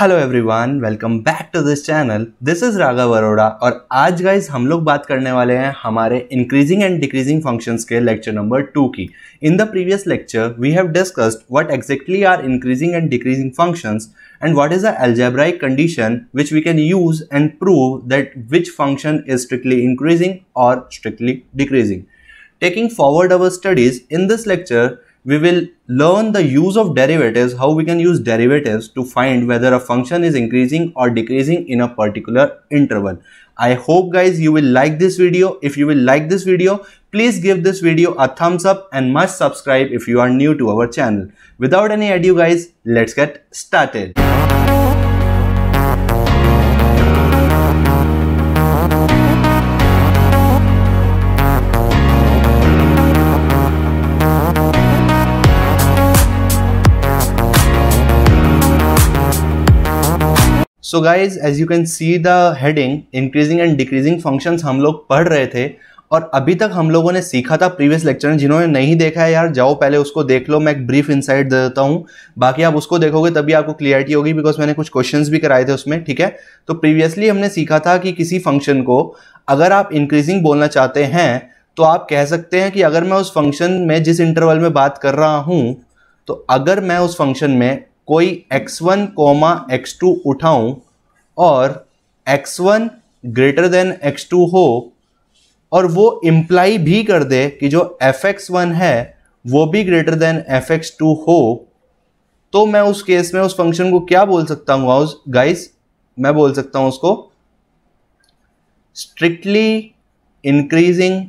Hello everyone welcome back to this channel this is Ragha Arora और आज guys हम लोग बात करने वाले हैं हमारे इंक्रीजिंग एंड डिक्रीजिंग फंक्शंस के लेक्चर नंबर टू की in the previous lecture we have discussed what exactly are increasing and decreasing functions and what is the algebraic condition which we can use and prove that which function is strictly increasing और strictly decreasing taking forward our studies in this lecture we will learn the use of derivatives, how we can use derivatives to find whether a function is increasing or decreasing in a particular interval. I hope guys you will like this video. If you will like this video, please give this video a thumbs up and must subscribe if you are new to our channel. Without any ado guys, let's get started. So guys as you can see the heading increasing and decreasing function हम लोग पढ़ रहे थे और अभी तक हम लोगों ने सीखा था प्रीवियस लेक्चर में जिन्होंने नहीं देखा है यार जाओ पहले उसको देख लो मैं एक ब्रीफ इंसाइट दे देता हूँ बाकी आप उसको देखोगे तभी आपको क्लियरिटी होगी बिकॉज मैंने कुछ क्वेश्चन भी कराए थे उसमें ठीक है तो प्रीवियसली हमने सीखा था कि किसी फंक्शन को अगर आप इंक्रीजिंग बोलना चाहते हैं तो आप कह सकते हैं कि अगर मैं उस फंक्शन में जिस इंटरवल में बात कर रहा हूँ तो अगर मैं उस फंक्शन में कोई x1 वन कोमा एक्स उठाऊं और x1 one greater then x2 हो और वो इम्प्लाई भी कर दे कि जो fx1 है वो भी ग्रेटर देन fx2 हो तो मैं उस केस में उस फंक्शन को क्या बोल सकता हूँ गाइस मैं बोल सकता हूँ उसको स्ट्रिक्टली इंक्रीजिंग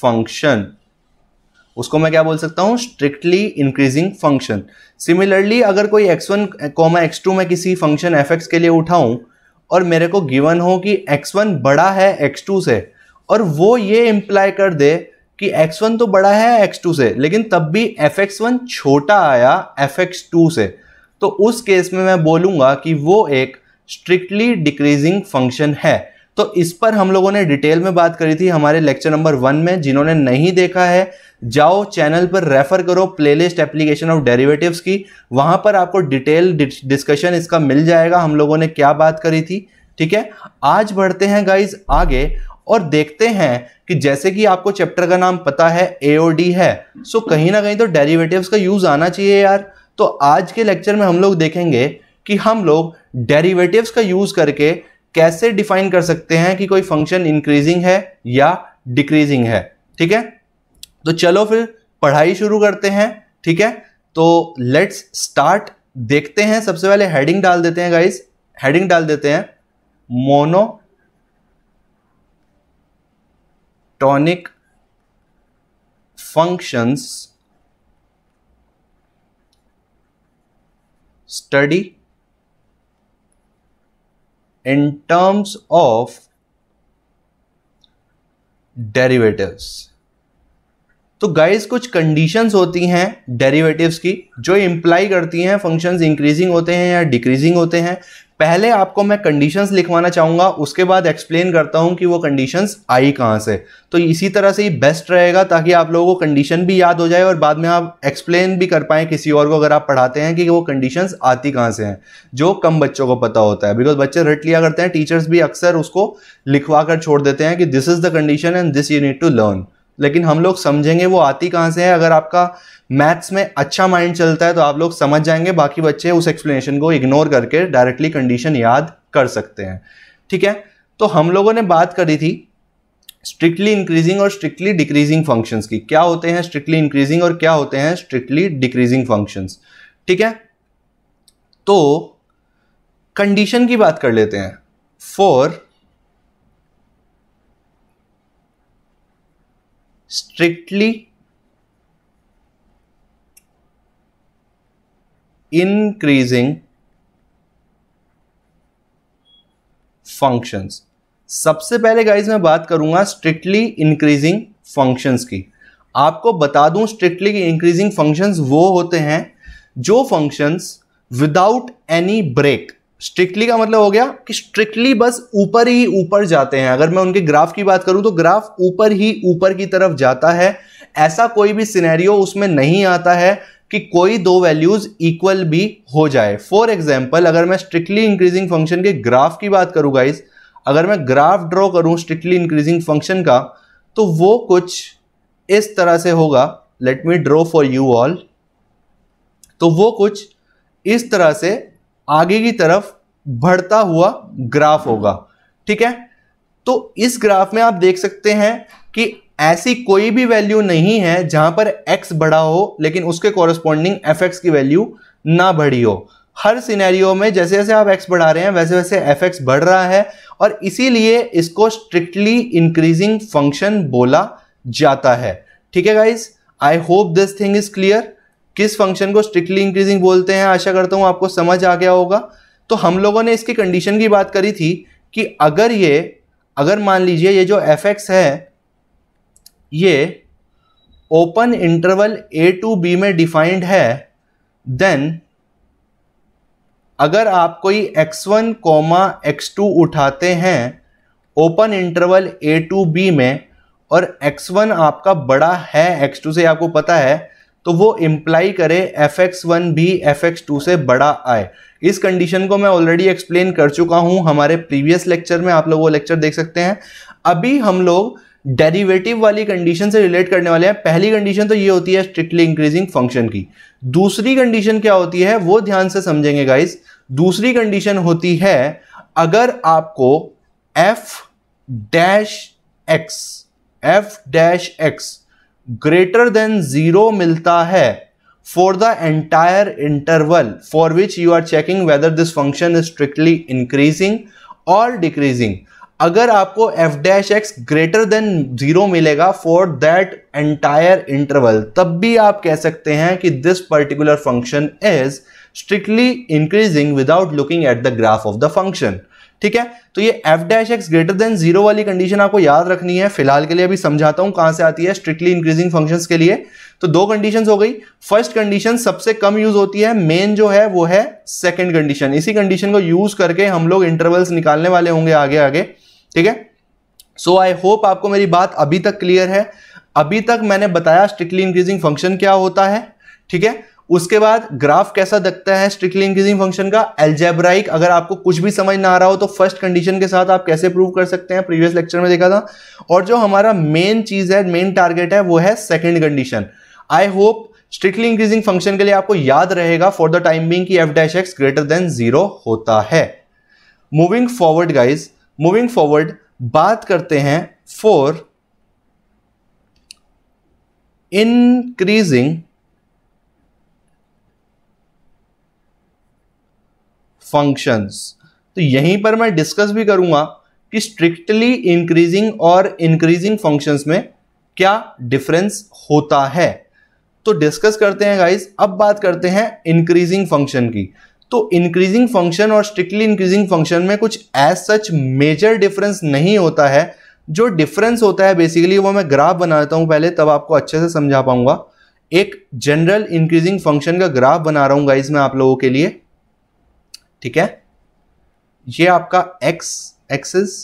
फंक्शन उसको मैं क्या बोल सकता हूँ स्ट्रिक्टली इंक्रीजिंग फंक्शन सिमिलरली अगर कोई x one comma X two मैं किसी फंक्शन एफ एक्स के लिए उठाऊँ और मेरे को गिवन हो कि एक्स वन बड़ा है एक्स टू से और वो ये इम्प्लाई कर दे कि एक्स वन तो बड़ा है एक्स टू से लेकिन तब भी एफ एक्स वन छोटा आया एफ एक्स टू से तो उस केस में मैं बोलूँगा कि वो एक स्ट्रिक्टली डिक्रीजिंग फंक्शन है तो इस पर हम लोगों ने डिटेल में बात करी थी हमारे लेक्चर नंबर वन में जिन्होंने नहीं देखा है जाओ चैनल पर रेफर करो प्लेलिस्ट एप्लीकेशन ऑफ डेरिवेटिव्स की वहां पर आपको डिटेल डिस्कशन इसका मिल जाएगा हम लोगों ने क्या बात करी थी ठीक है आज बढ़ते हैं गाइज आगे और देखते हैं कि जैसे कि आपको चैप्टर का नाम पता है ए है सो कहीं ना कहीं तो डेरिवेटिव्स का यूज़ आना चाहिए यार तो आज के लेक्चर में हम लोग देखेंगे कि हम लोग डेरिवेटिव्स का यूज़ करके कैसे डिफाइन कर सकते हैं कि कोई फंक्शन इंक्रीजिंग है या डिक्रीजिंग है ठीक है तो चलो फिर पढ़ाई शुरू करते हैं ठीक है तो लेट्स स्टार्ट देखते हैं सबसे पहले हेडिंग डाल देते हैं गाइस हेडिंग डाल देते हैं monotonic functions study in terms of derivatives तो गाइज कुछ कंडीशंस होती हैं डेरिवेटिव्स की जो इम्प्लाई करती हैं फंक्शंस इंक्रीजिंग होते हैं या डिक्रीजिंग होते हैं पहले आपको मैं कंडीशंस लिखवाना चाहूँगा उसके बाद एक्सप्लेन करता हूँ कि वो कंडीशंस आई कहाँ से तो इसी तरह से ही बेस्ट रहेगा ताकि आप लोगों को कंडीशन भी याद हो जाए और बाद में आप एक्सप्लेन भी कर पाएँ किसी और को अगर आप पढ़ाते हैं कि वो कंडीशंस आती कहाँ से हैं जो कम बच्चों को पता होता है बिकॉज बच्चे रट लिया करते हैं टीचर्स भी अक्सर उसको लिखवा कर छोड़ देते हैं कि this is the condition and this you need to learn लेकिन हम लोग समझेंगे वो आती कहाँ से है अगर आपका मैथ्स में अच्छा माइंड चलता है तो आप लोग समझ जाएंगे बाकी बच्चे उस एक्सप्लेनेशन को इग्नोर करके डायरेक्टली कंडीशन याद कर सकते हैं ठीक है तो हम लोगों ने बात करी थी स्ट्रिक्टली इंक्रीजिंग और स्ट्रिक्टली डिक्रीजिंग फंक्शंस की क्या होते हैं स्ट्रिक्टली इंक्रीजिंग और क्या होते हैं स्ट्रिक्टली डिक्रीजिंग फंक्शंस ठीक है तो कंडीशन की बात कर लेते हैं फॉर strictly increasing फंक्शंस सबसे पहले गाइज मैं बात करूंगा स्ट्रिक्टली इंक्रीजिंग फंक्शंस की आपको बता दूं स्ट्रिक्टली इंक्रीजिंग फंक्शंस वो होते हैं जो functions without any break strictly का मतलब हो गया कि स्ट्रिक्टली बस ऊपर ही ऊपर जाते हैं अगर मैं उनके ग्राफ की बात करूं तो ग्राफ ऊपर ही ऊपर की तरफ जाता है ऐसा कोई भी सिनेरियो उसमें नहीं आता है कि कोई दो वैल्यूज इक्वल भी हो जाए फॉर एग्जाम्पल अगर मैं स्ट्रिक्टली इंक्रीजिंग फंक्शन के ग्राफ की बात करूँ गाइज अगर मैं ग्राफ ड्रॉ करूँ स्ट्रिक्टली इंक्रीजिंग फंक्शन का तो वो कुछ इस तरह से होगा let me draw for you all तो वो कुछ इस तरह से आगे की तरफ बढ़ता हुआ ग्राफ होगा ठीक है तो इस ग्राफ में आप देख सकते हैं कि ऐसी कोई भी वैल्यू नहीं है जहां पर x बढ़ा हो लेकिन उसके कॉरस्पॉन्डिंग एफ की वैल्यू ना बढ़ी हो हर सिनेरियो में जैसे जैसे आप x बढ़ा रहे हैं वैसे वैसे एफ बढ़ रहा है और इसीलिए इसको स्ट्रिक्टली इंक्रीजिंग फंक्शन बोला जाता है ठीक है guys I hope this thing is clear किस फंक्शन को स्ट्रिक्टली इंक्रीजिंग बोलते हैं आशा करता हूँ आपको समझ आ गया होगा तो हम लोगों ने इसकी कंडीशन की बात करी थी कि अगर ये अगर मान लीजिए ये जो एफ एक्स है ये open interval A to B में डिफाइंड है देन अगर आप कोई x one comma x two उठाते हैं open interval A to B में और एक्स वन आपका बड़ा है एक्स टू से आपको पता है तो वो इम्प्लाई करे एफ एक्स वन भी एफ एक्स टू से बड़ा आए इस कंडीशन को मैं ऑलरेडी एक्सप्लेन कर चुका हूं हमारे प्रीवियस लेक्चर में आप लोग वो लेक्चर देख सकते हैं अभी हम लोग डेरिवेटिव वाली कंडीशन से रिलेट करने वाले हैं पहली कंडीशन तो ये होती है स्ट्रिक्टली इंक्रीजिंग फंक्शन की दूसरी कंडीशन क्या होती है वो ध्यान से समझेंगे गाइस दूसरी कंडीशन होती है अगर आपको F dash x F dash x greater than zero मिलता है for the entire interval for which you are checking whether this function is strictly increasing और डिक्रीजिंग अगर आपको F dash x greater than zero मिलेगा for that entire interval तब भी आप कह सकते हैं कि this particular function is strictly increasing without looking at the graph of the function ठीक है तो ये F dash x greater than zero वाली कंडीशन आपको याद रखनी है फिलहाल के लिए अभी समझाता हूं कहां से आती है स्ट्रिक्टली इंक्रीजिंग फंक्शंस के लिए तो दो कंडीशन हो गई फर्स्ट कंडीशन सबसे कम यूज होती है मेन जो है वो है सेकेंड कंडीशन इसी कंडीशन को यूज करके हम लोग इंटरवल्स निकालने वाले होंगे आगे आगे ठीक है सो आई होप आपको मेरी बात अभी तक क्लियर है अभी तक मैंने बताया स्ट्रिक्टली इंक्रीजिंग फंक्शन क्या होता है ठीक है उसके बाद ग्राफ कैसा दिखता है स्ट्रिक्टली इंक्रीजिंग फंक्शन का एल्जेब्राइक अगर आपको कुछ भी समझ ना आ रहा हो तो फर्स्ट कंडीशन के साथ आप कैसे प्रूव कर सकते हैं प्रीवियस लेक्चर में देखा था और जो हमारा मेन चीज है मेन टारगेट है वो है second condition I hope strictly increasing function के लिए आपको याद रहेगा फॉर द टाइम बिंग की F dash x greater than zero होता है moving forward guys moving forward बात करते हैं फॉर इंक्रीजिंग फंक्शंस तो यहीं पर मैं डिस्कस भी करूंगा कि स्ट्रिक्टली इंक्रीजिंग और इंक्रीजिंग फंक्शंस में क्या डिफरेंस होता है तो डिस्कस करते हैं गाइस अब बात करते हैं इंक्रीजिंग फंक्शन की तो इंक्रीजिंग फंक्शन और स्ट्रिक्टली इंक्रीजिंग फंक्शन में कुछ एज सच मेजर डिफरेंस नहीं होता है जो डिफरेंस होता है बेसिकली वो मैं ग्राफ बना देता हूँ पहले तब आपको अच्छे से समझा पाऊंगा एक जनरल इंक्रीजिंग फंक्शन का ग्राफ बना रहा हूँ गाइज मैं आप लोगों के लिए ठीक है ये आपका X axis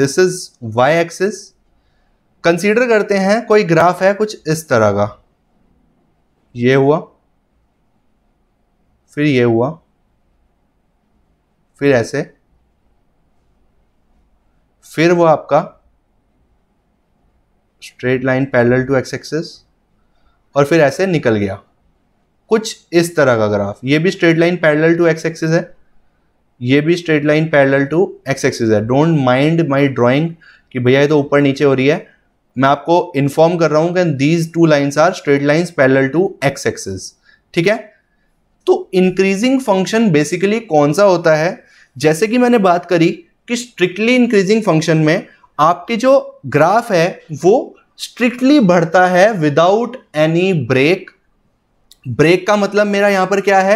this is Y axis consider करते हैं कोई ग्राफ है कुछ इस तरह का ये हुआ फिर ये हुआ फिर ऐसे फिर वो आपका straight line parallel to x axis और फिर ऐसे निकल गया कुछ इस तरह का ग्राफ ये भी straight line parallel to x axis है ये भी straight line parallel to x axis है डोंट माइंड माई ड्राॅइंग कि भैया ये तो ऊपर नीचे हो रही है मैं आपको इन्फॉर्म कर रहा हूँ कि these two lines are straight lines parallel to x axis ठीक है तो इंक्रीजिंग फंक्शन बेसिकली कौन सा होता है जैसे कि मैंने बात करी कि स्ट्रिक्टली इंक्रीजिंग फंक्शन में आपके जो ग्राफ है वो स्ट्रिक्टली बढ़ता है विदाउट एनी ब्रेक ब्रेक का मतलब मेरा यहां पर क्या है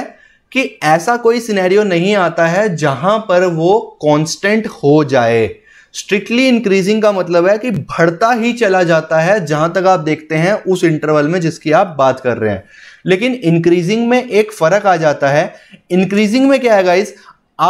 कि ऐसा कोई सिनेरियो नहीं आता है जहां पर वो कांस्टेंट हो जाए स्ट्रिक्टली इंक्रीजिंग का मतलब है कि बढ़ता ही चला जाता है जहां तक आप देखते हैं उस इंटरवल में जिसकी आप बात कर रहे हैं लेकिन इंक्रीजिंग में एक फर्क आ जाता है इंक्रीजिंग में क्या है गाइस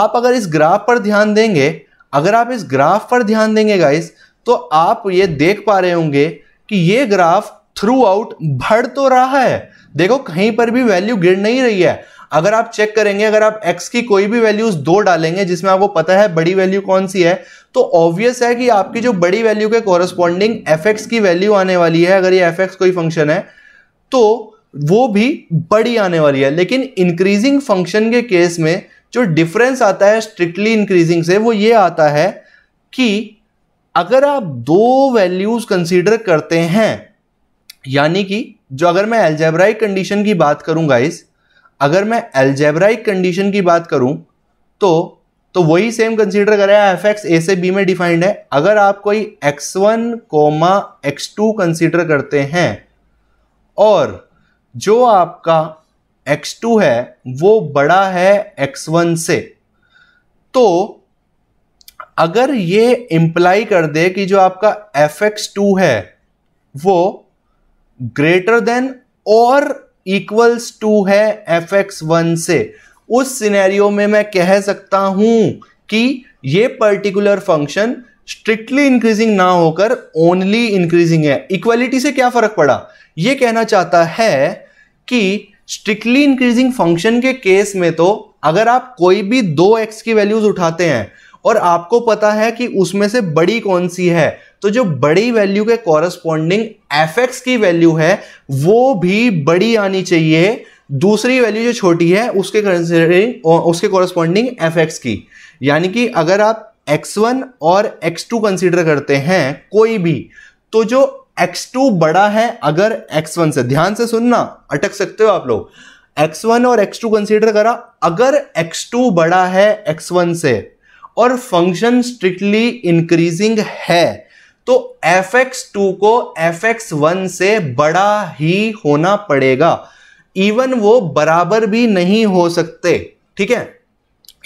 आप अगर इस ग्राफ पर ध्यान देंगे अगर आप इस ग्राफ पर ध्यान देंगे गाइस तो आप ये देख पा रहे होंगे कि ये ग्राफ थ्रू आउट बढ़ तो रहा है देखो कहीं पर भी वैल्यू गिर नहीं रही है अगर आप चेक करेंगे अगर आप x की कोई भी वैल्यूज दो डालेंगे जिसमें आपको पता है बड़ी वैल्यू कौन सी है तो ऑब्वियस है कि आपकी जो बड़ी वैल्यू के कॉरस्पॉन्डिंग एफ की वैल्यू आने वाली है अगर ये एफ कोई फंक्शन है तो वो भी बड़ी आने वाली है लेकिन इंक्रीजिंग फंक्शन के केस में जो डिफरेंस आता है स्ट्रिक्टली इंक्रीजिंग से वो ये आता है कि अगर आप दो वैल्यूज कंसीडर करते हैं यानी कि जो अगर मैं एल्जेब्राइक कंडीशन की बात करूं गाइस अगर मैं एल्जेब्राइक कंडीशन की बात करूं तो तो वही सेम कंसीडर करें एफ एक्स ए से बी में डिफाइंड है अगर आप कोई x one comma x two consider करते हैं और जो आपका एक्स टू है वो बड़ा है एक्स वन से तो अगर ये इम्प्लाई कर दे कि जो आपका एफ एक्स टू है वो ग्रेटर देन और इक्वल्स टू है एफ एक्स वन से उस सिनेरियो में मैं कह सकता हूं कि ये पर्टिकुलर फंक्शन स्ट्रिक्टली इंक्रीजिंग ना होकर ओनली इंक्रीजिंग है इक्वालिटी से क्या फर्क पड़ा ये कहना चाहता है कि स्ट्रिक्टली इंक्रीजिंग फंक्शन के केस में तो अगर आप कोई भी दो एक्स की वैल्यूज उठाते हैं और आपको पता है कि उसमें से बड़ी कौन सी है तो जो बड़ी वैल्यू के कॉरस्पॉन्डिंग एफ की वैल्यू है वो भी बड़ी आनी चाहिए दूसरी वैल्यू जो छोटी है उसके कंसिडरिंग उसके कॉरस्पॉन्डिंग एफ की यानी कि अगर आप x1 और x2 कंसिडर करते हैं कोई भी तो जो x2 बड़ा है अगर x1 से ध्यान से सुनना अटक सकते हो आप लोग x1 और x2 कंसिडर करा अगर x2 बड़ा है x1 से और फंक्शन स्ट्रिक्टली इंक्रीजिंग है तो एफ एक्स टू को एफ एक्स वन से बड़ा ही होना पड़ेगा इवन वो बराबर भी नहीं हो सकते ठीक है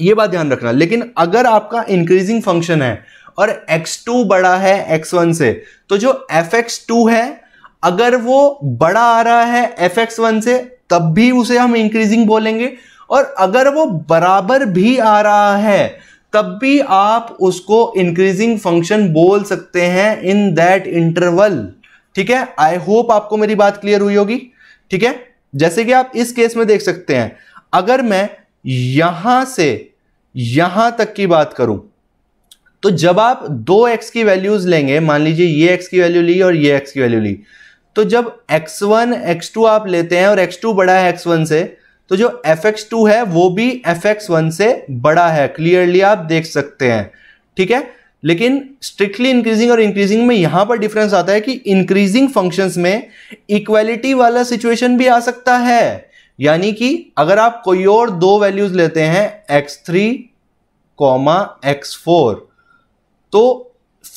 ये बात ध्यान रखना लेकिन अगर आपका इंक्रीजिंग फंक्शन है और x2 बड़ा है x1 से तो जो एफ एक्स टू है अगर वो बड़ा आ रहा है एफ एक्स वन से तब भी उसे हम इंक्रीजिंग बोलेंगे और अगर वो बराबर भी आ रहा है तब भी आप उसको इंक्रीजिंग फंक्शन बोल सकते हैं इन दैट इंटरवल ठीक है आई होप आपको मेरी बात क्लियर हुई होगी ठीक है जैसे कि आप इस केस में देख सकते हैं अगर मैं यहां से यहां तक की बात करूं तो जब आप दो एक्स की वैल्यूज लेंगे मान लीजिए ये एक्स की वैल्यू ली और ये एक्स की वैल्यू ली तो जब एक्स टू आप लेते हैं और टू बड़ा है वन से तो जो एफ एक्स टू है वो भी एफ एक्स वन से बड़ा है क्लियरली आप देख सकते हैं ठीक है लेकिन स्ट्रिक्टली इंक्रीजिंग और इंक्रीजिंग में यहां पर डिफरेंस आता है कि इंक्रीजिंग फंक्शंस में इक्वेलिटी वाला सिचुएशन भी आ सकता है यानी कि अगर आप कोई और दो वैल्यूज लेते हैं x three comma x four तो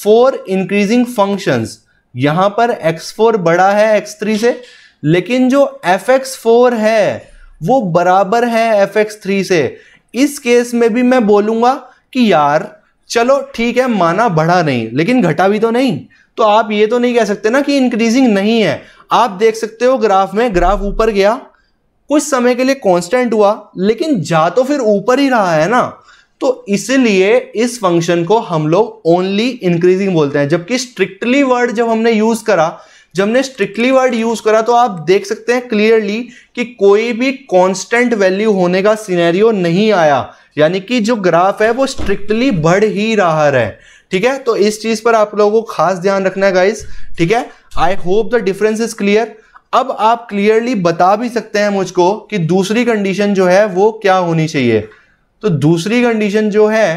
फोर इंक्रीजिंग फंक्शंस यहां पर एक्स फोर बड़ा है एक्स थ्री से लेकिन जो एफ एक्स फोर है वो बराबर है एफ एक्स थ्री से इस केस में भी मैं बोलूंगा कि यार चलो ठीक है माना बढ़ा नहीं लेकिन घटा भी तो नहीं तो आप ये तो नहीं कह सकते ना कि इंक्रीजिंग नहीं है आप देख सकते हो ग्राफ में ग्राफ ऊपर गया कुछ समय के लिए कांस्टेंट हुआ लेकिन जा तो फिर ऊपर ही रहा है ना तो इसलिए इस फंक्शन को हम लोग ओनली इंक्रीजिंग बोलते हैं जबकि स्ट्रिक्टली वर्ड जब हमने यूज करा जब हमने स्ट्रिक्टली वर्ड यूज करा तो आप देख सकते हैं क्लियरली कि कोई भी कांस्टेंट वैल्यू होने का सीनेरियो नहीं आया यानी कि जो ग्राफ है वो स्ट्रिक्टली बढ़ ही रहा है ठीक है तो इस चीज पर आप लोगों को खास ध्यान रखना है गाइस ठीक है I hope the difference is clear अब आप क्लियरली बता भी सकते हैं मुझको कि दूसरी कंडीशन जो है वो क्या होनी चाहिए तो दूसरी कंडीशन जो है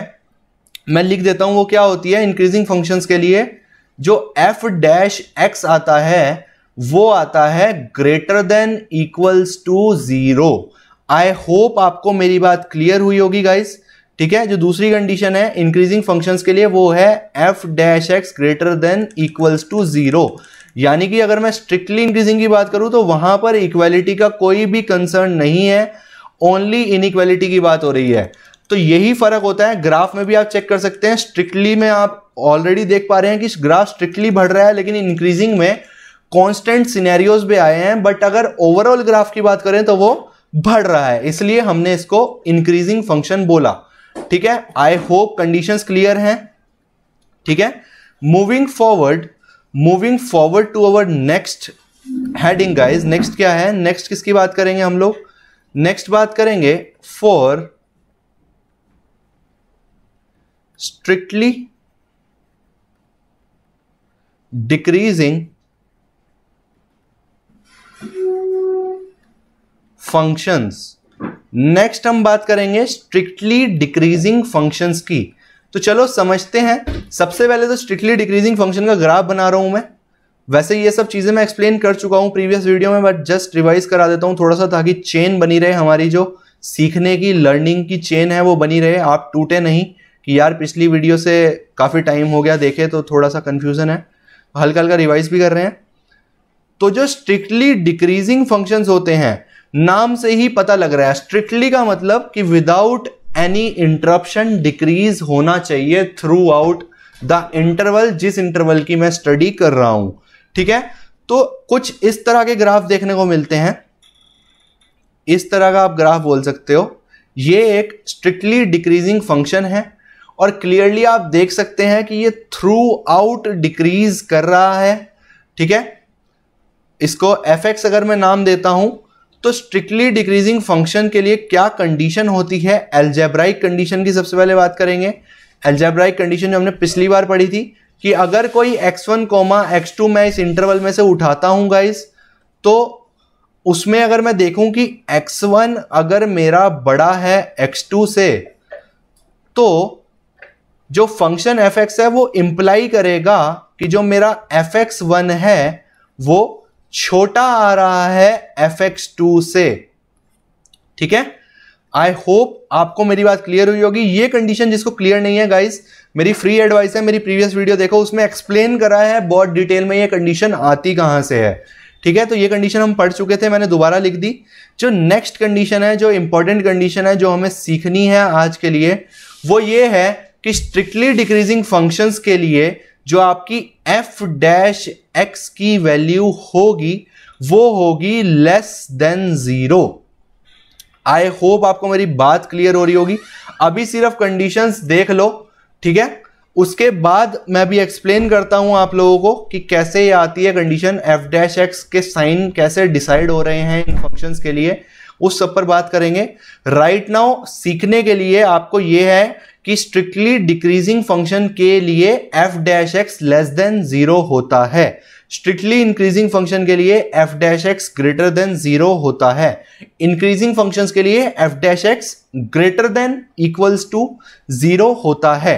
मैं लिख देता हूं वो क्या होती है इंक्रीजिंग फंक्शंस के लिए जो एफ डैश एक्स आता है वो आता है greater than equals to zero I hope आपको मेरी बात क्लियर हुई होगी गाइस ठीक है जो दूसरी कंडीशन है इंक्रीजिंग फंक्शंस के लिए वो है f dash x greater than equals to zero यानी कि अगर मैं स्ट्रिक्टली इंक्रीजिंग की बात करूं तो वहां पर इक्वालिटी का कोई भी कंसर्न नहीं है ओनली इनइक्वालिटी की बात हो रही है तो यही फर्क होता है ग्राफ में भी आप चेक कर सकते हैं स्ट्रिक्टली में आप ऑलरेडी देख पा रहे हैं कि ग्राफ स्ट्रिक्टली बढ़ रहा है लेकिन इंक्रीजिंग में कांस्टेंट सिनेरियोज भी आए हैं बट अगर ओवरऑल ग्राफ की बात करें तो वो बढ़ रहा है इसलिए हमने इसको इंक्रीजिंग फंक्शन बोला ठीक है आई होप कंडीशंस क्लियर हैं ठीक है moving forward moving forward to our next heading guys next क्या है नेक्स्ट किसकी बात करेंगे हम लोग नेक्स्ट बात करेंगे for strictly decreasing functions next हम बात करेंगे स्ट्रिक्टली डिक्रीजिंग फंक्शंस की तो चलो समझते हैं सबसे पहले तो स्ट्रिक्टली डिक्रीजिंग फंक्शन का ग्राफ बना रहा हूं मैं वैसे ये सब चीज़ें मैं एक्सप्लेन कर चुका हूं प्रीवियस वीडियो में बट जस्ट रिवाइज करा देता हूं थोड़ा सा ताकि चेन बनी रहे हमारी जो सीखने की लर्निंग की चेन है वो बनी रहे आप टूटे नहीं कि यार पिछली वीडियो से काफ़ी टाइम हो गया देखे तो थोड़ा सा कंफ्यूजन है हल्का हल्का रिवाइज भी कर रहे हैं तो जो स्ट्रिक्टली डिक्रीजिंग फंक्शन होते हैं नाम से ही पता लग रहा है स्ट्रिक्टली का मतलब कि विदाउट एनी इंटरप्शन डिक्रीज होना चाहिए थ्रू आउट द इंटरवल जिस इंटरवल की मैं स्टडी कर रहा हूं ठीक है तो कुछ इस तरह के ग्राफ देखने को मिलते हैं इस तरह का आप ग्राफ बोल सकते हो ये एक स्ट्रिक्टली डिक्रीजिंग फंक्शन है और क्लियरली आप देख सकते हैं कि ये थ्रू आउट डिक्रीज कर रहा है ठीक है इसको एफ एक्स अगर मैं नाम देता हूं तो स्ट्रिक्टली डिक्रीजिंग फंक्शन के लिए क्या कंडीशन होती है एल्जेब्राइक कंडीशन की सबसे पहले बात करेंगे एल्जेब्राइक कंडीशन जो हमने पिछली बार पढ़ी थी कि अगर कोई x one comma x two मैं इस इंटरवल में से उठाता हूँ गाइस तो उसमें अगर मैं देखूं कि x1 अगर मेरा बड़ा है x2 से तो जो फंक्शन एफ एक्स है वो इंप्लाई करेगा कि जो मेरा एफ एक्स वन है वो छोटा आ रहा है एफ एक्स टू से ठीक है आई होप आपको मेरी बात क्लियर हुई होगी ये कंडीशन जिसको क्लियर नहीं है गाइस मेरी फ्री एडवाइस है मेरी प्रीवियस वीडियो देखो उसमें एक्सप्लेन करा है बहुत डिटेल में ये कंडीशन आती कहाँ से है ठीक है तो ये कंडीशन हम पढ़ चुके थे मैंने दोबारा लिख दी जो नेक्स्ट कंडीशन है जो इंपॉर्टेंट कंडीशन है जो हमें सीखनी है आज के लिए वो ये है कि स्ट्रिक्टली डिक्रीजिंग फंक्शंस के लिए जो आपकी एफ डैश एक्स की वैल्यू होगी वो होगी less than zero I hope आपको मेरी बात क्लियर हो रही होगी अभी सिर्फ कंडीशंस देख लो ठीक है उसके बाद मैं भी एक्सप्लेन करता हूं आप लोगों को कि कैसे ये आती है कंडीशन एफ डैश एक्स के साइन कैसे डिसाइड हो रहे हैं इन फंक्शंस के लिए उस सब पर बात करेंगे राइट right नाउ सीखने के लिए आपको ये है कि स्ट्रिक्टली डिक्रीजिंग फंक्शन के लिए f dash x less than zero होता है स्ट्रिक्टली इंक्रीजिंग फंक्शन के लिए f dash x greater than zero होता है इंक्रीजिंग फंक्शंस के लिए f dash x greater than equals to zero होता है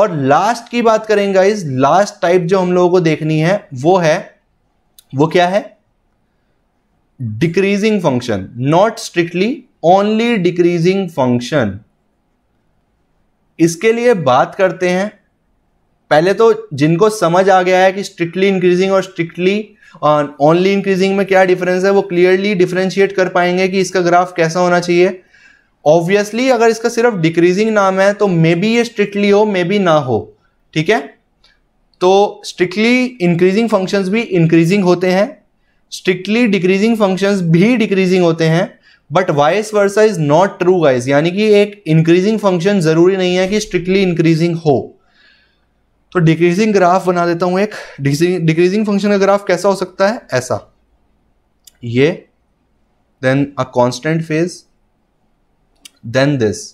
और लास्ट की बात करेंगे इस लास्ट टाइप जो हम लोगों को देखनी है वो है वो क्या है decreasing function not strictly only decreasing function इसके लिए बात करते हैं पहले तो जिनको समझ आ गया है कि स्ट्रिक्टली इंक्रीजिंग और स्ट्रिक्टली ओनली इंक्रीजिंग में क्या डिफरेंस है वो क्लियरली डिफ्रेंशिएट कर पाएंगे कि इसका ग्राफ कैसा होना चाहिए ऑब्वियसली अगर इसका सिर्फ डिक्रीजिंग नाम है तो मे बी ये स्ट्रिक्टली हो मे बी ना हो ठीक है तो स्ट्रिक्टली इंक्रीजिंग फंक्शंस भी इंक्रीजिंग होते हैं स्ट्रिक्टली डिक्रीजिंग फंक्शंस भी डिक्रीजिंग होते हैं but vice versa is not true guys यानी कि एक इंक्रीजिंग फंक्शन जरूरी नहीं है कि स्ट्रिक्टली इंक्रीजिंग हो तो डिक्रीजिंग ग्राफ बना देता हूं एक डिक्रीजिंग फंक्शन का ग्राफ कैसा हो सकता है ऐसा ये then a constant phase then this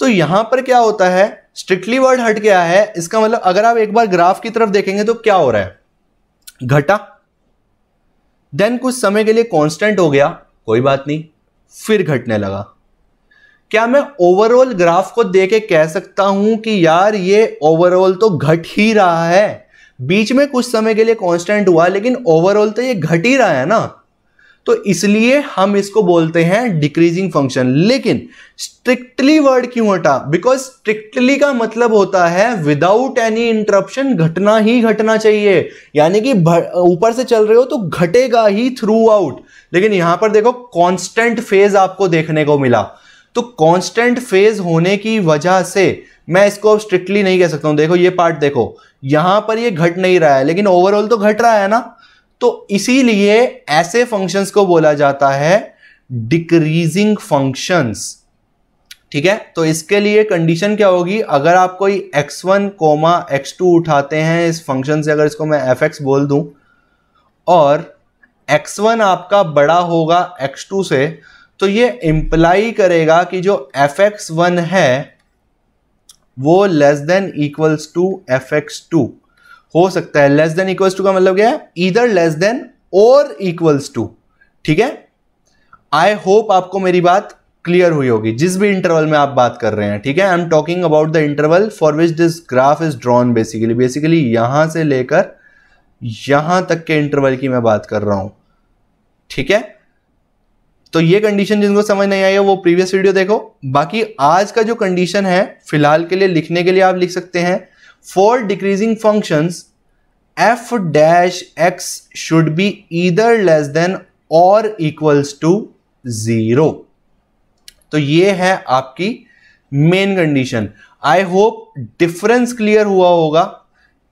तो यहां पर क्या होता है स्ट्रिक्टली वर्ड हट गया है इसका मतलब अगर आप एक बार ग्राफ की तरफ देखेंगे तो क्या हो रहा है घटा देन कुछ समय के लिए कांस्टेंट हो गया कोई बात नहीं फिर घटने लगा क्या मैं ओवरऑल ग्राफ को देख के कह सकता हूं कि यार ये ओवरऑल तो घट ही रहा है बीच में कुछ समय के लिए कांस्टेंट हुआ लेकिन ओवरऑल तो ये घट ही रहा है ना तो इसलिए हम इसको बोलते हैं डिक्रीजिंग फंक्शन लेकिन स्ट्रिक्टली वर्ड क्यों हटा बिकॉज स्ट्रिक्टली का मतलब होता है विदाउट एनी इंटरप्शन घटना ही घटना चाहिए यानी कि ऊपर से चल रहे हो तो घटेगा ही थ्रू आउट लेकिन यहां पर देखो कांस्टेंट फेज आपको देखने को मिला तो कांस्टेंट फेज होने की वजह से मैं इसको स्ट्रिक्टली नहीं कह सकता हूं देखो ये पार्ट देखो यहां पर ये घट नहीं रहा है लेकिन ओवरऑल तो घट रहा है ना तो इसीलिए ऐसे फंक्शंस को बोला जाता है डिक्रीजिंग फंक्शंस ठीक है तो इसके लिए कंडीशन क्या होगी अगर आप कोई x one comma x two उठाते हैं इस फंक्शन से अगर इसको मैं एफ बोल दूं और x1 आपका बड़ा होगा x2 से तो ये इम्प्लाई करेगा कि जो एफ एक्स वन है वो less than equals to f x two हो सकता है लेस देन इक्वल्स टू का मतलब क्या है इधर लेस देन और इक्वल्स टू ठीक है आई होप आपको मेरी बात क्लियर हुई होगी जिस भी इंटरवल में आप बात कर रहे हैं ठीक है I am talking about the interval for which this graph is drawn basically basically यहां से लेकर यहां तक के इंटरवल की मैं बात कर रहा हूं ठीक है तो ये कंडीशन जिनको समझ नहीं आई है वो प्रीवियस वीडियो देखो बाकी आज का जो कंडीशन है फिलहाल के लिए लिखने के लिए आप लिख सकते हैं for decreasing function f dash x should be either less than और इक्वल्स टू जीरो तो ये है आपकी main condition I hope difference clear हुआ होगा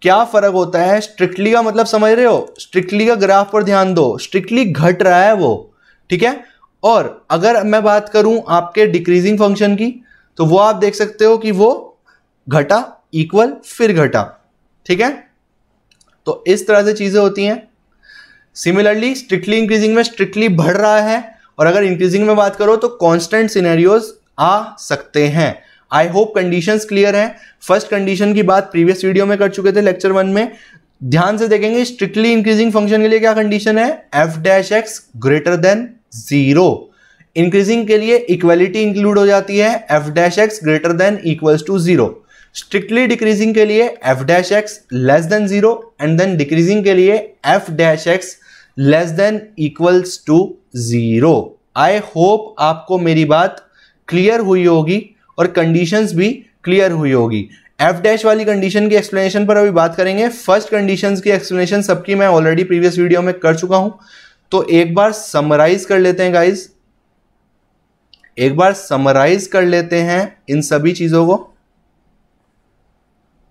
क्या फ़र्क होता है स्ट्रिक्टली का मतलब समझ रहे हो स्ट्रिक्टली का ग्राफ पर ध्यान दो स्ट्रिक्टली घट रहा है वो ठीक है और अगर मैं बात करूं आपके डिक्रीजिंग फंक्शन की तो वो आप देख सकते हो कि वो घटा इक्वल फिर घटा ठीक है तो इस तरह से चीज़ें होती हैं सिमिलरली स्ट्रिक्टली इंक्रीजिंग में स्ट्रिक्टली बढ़ रहा है और अगर इंक्रीजिंग में बात करो तो कॉन्स्टेंट सिनेरियोज आ सकते हैं आई होप कंडीशंस क्लियर हैं फर्स्ट कंडीशन की बात प्रीवियस वीडियो में कर चुके थे लेक्चर वन में ध्यान से देखेंगे स्ट्रिक्टली इंक्रीजिंग फंक्शन के लिए क्या कंडीशन है f dash x greater than zero increasing के लिए इक्वेलिटी इंक्लूड हो जाती है f dash x greater than equals to zero strictly decreasing के लिए f dash x less than zero and then decreasing के लिए f dash x less than equals to zero I hope आपको मेरी बात क्लियर हुई होगी और कंडीशंस भी क्लियर हुई होगी एफ डैश वाली कंडीशन की एक्सप्लेनेशन पर अभी बात करेंगे फर्स्ट कंडीशन की एक्सप्लेनेशन सबकी मैं ऑलरेडी प्रीवियस वीडियो में कर चुका हूं तो एक बार समराइज कर लेते हैं गाइज एक बार समराइज कर लेते हैं इन सभी चीजों को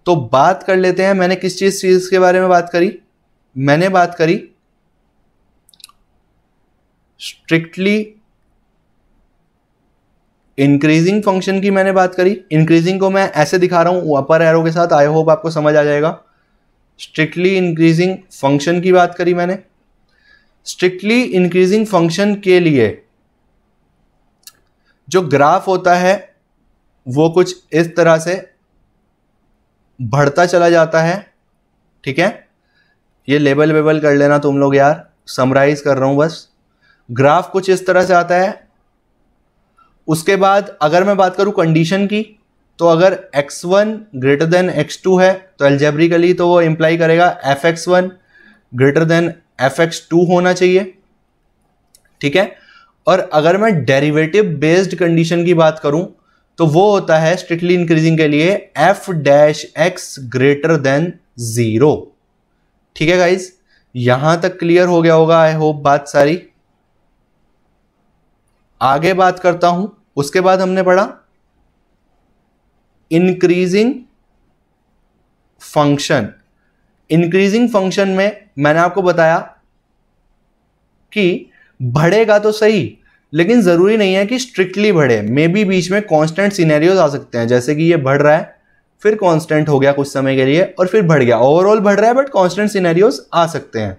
तो बात कर लेते हैं मैंने किस चीज चीज के बारे में बात करी मैंने बात करी स्ट्रिक्टली इंक्रीजिंग फंक्शन की मैंने बात करी इंक्रीजिंग को मैं ऐसे दिखा रहा हूँ अपर एरो के साथ आई होप आपको समझ आ जाएगा स्ट्रिक्टली इंक्रीजिंग फंक्शन की बात करी मैंने स्ट्रिक्टली इंक्रीजिंग फंक्शन के लिए जो ग्राफ होता है वो कुछ इस तरह से बढ़ता चला जाता है ठीक है ये लेबल वेबल कर लेना तुम लोग यार समराइज कर रहा हूँ बस ग्राफ कुछ इस तरह से आता है उसके बाद अगर मैं बात करूँ कंडीशन की तो अगर x1 one greater than x है तो एल्जेब्रिकली तो वो इम्प्लाई करेगा f x one greater than f x two होना चाहिए ठीक है और अगर मैं डेरिवेटिव बेस्ड कंडीशन की बात करूं तो वो होता है स्ट्रिक्टली इंक्रीजिंग के लिए f dash x greater than zero ठीक है गाइज यहां तक क्लियर हो गया होगा आई होप बात सारी आगे बात करता हूं उसके बाद हमने पढ़ा इंक्रीजिंग फंक्शन इंक्रीजिंग फंक्शन में मैंने आपको बताया कि बढ़ेगा तो सही लेकिन ज़रूरी नहीं है कि स्ट्रिक्टली बढ़े मे बी बीच में कांस्टेंट सीनेरियोज आ सकते हैं जैसे कि ये बढ़ रहा है फिर कांस्टेंट हो गया कुछ समय के लिए और फिर बढ़ गया ओवरऑल बढ़ रहा है बट कांस्टेंट सीनेरियोज आ सकते हैं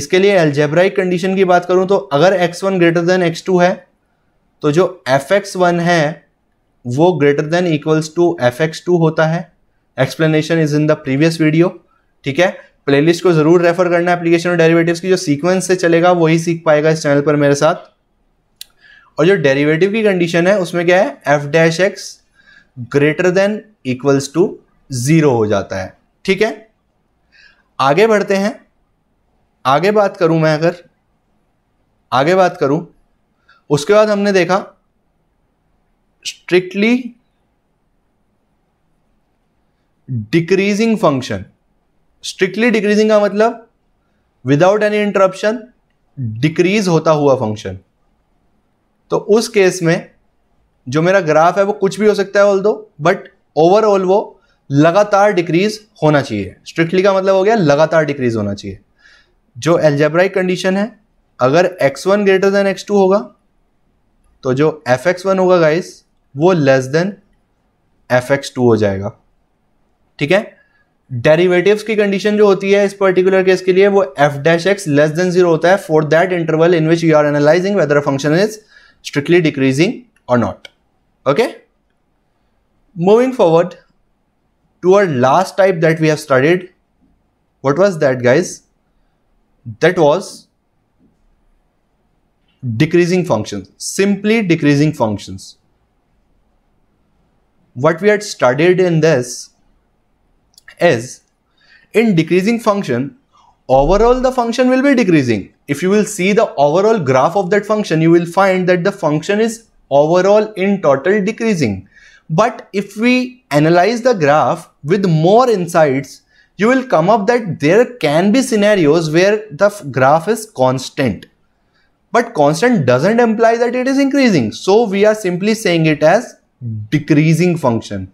इसके लिए एल्जेब्राइक कंडीशन की बात करूं तो अगर x one greater than x two है तो जो एफ एक्स वन है वो greater than equals to f x two होता है explanation is in the previous video ठीक है प्लेलिस्ट को जरूर रेफर करना एप्लीकेशन और डेरिवेटिव्स की जो सीक्वेंस से चलेगा वही सीख पाएगा इस चैनल पर मेरे साथ और जो डेरिवेटिव की कंडीशन है उसमें क्या है f dash x greater than equals to zero हो जाता है ठीक है आगे बढ़ते हैं आगे बात करूं मैं अगर आगे बात करूं उसके बाद हमने देखा strictly decreasing function strictly decreasing का मतलब विदाउट एनी इंटरप्शन डिक्रीज होता हुआ फंक्शन तो उस केस में जो मेरा ग्राफ है वो कुछ भी हो सकता है ऑल दो बट ओवरऑल वो लगातार डिक्रीज होना चाहिए स्ट्रिक्टली का मतलब हो गया लगातार डिक्रीज होना चाहिए जो एल्जेब्राइक कंडीशन है अगर x one greater than x two होगा तो जो एफ एक्स वन होगा गाइस वो less than f x two हो जाएगा ठीक है डेरिवेटिव्स की कंडीशन जो होती है इस पर्टिकुलर केस के लिए वो F dash x less than zero होता है for that interval in which you are analysing whether a function is strictly decreasing और not okay moving forward to uh last type that we have studied what was that guys that was decreasing functions, simply decreasing functions. What we had studied in this is in decreasing function, overall the function will be decreasing. If you will see the overall graph of that function, you will find that the function is overall in total decreasing. But if we analyze the graph with more insights, you will come up that there can be scenarios where the graph is constant. But constant doesn't imply that it is increasing. So we are simply saying it as decreasing function.